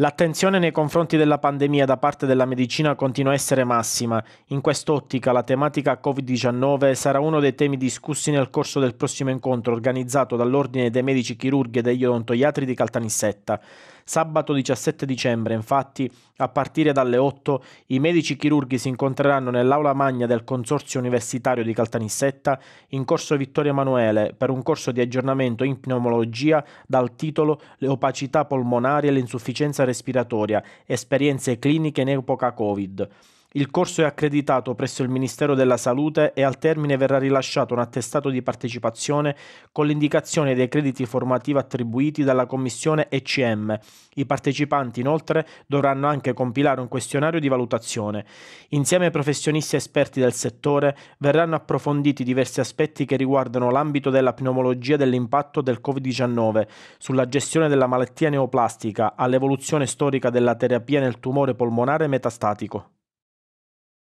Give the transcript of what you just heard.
L'attenzione nei confronti della pandemia da parte della medicina continua a essere massima. In quest'ottica la tematica Covid-19 sarà uno dei temi discussi nel corso del prossimo incontro organizzato dall'Ordine dei Medici Chirurghi e degli Odontoiatri di Caltanissetta. Sabato 17 dicembre, infatti, a partire dalle 8, i medici chirurghi si incontreranno nell'aula magna del Consorzio Universitario di Caltanissetta in corso Vittorio Emanuele per un corso di aggiornamento in pneumologia dal titolo Le opacità polmonari e l'insufficienza respiratoria, esperienze cliniche in epoca Covid. Il corso è accreditato presso il Ministero della Salute e al termine verrà rilasciato un attestato di partecipazione con l'indicazione dei crediti formativi attribuiti dalla Commissione ECM. I partecipanti inoltre dovranno anche compilare un questionario di valutazione. Insieme ai professionisti esperti del settore verranno approfonditi diversi aspetti che riguardano l'ambito della pneumologia dell'impatto del Covid-19, sulla gestione della malattia neoplastica, all'evoluzione storica della terapia nel tumore polmonare metastatico.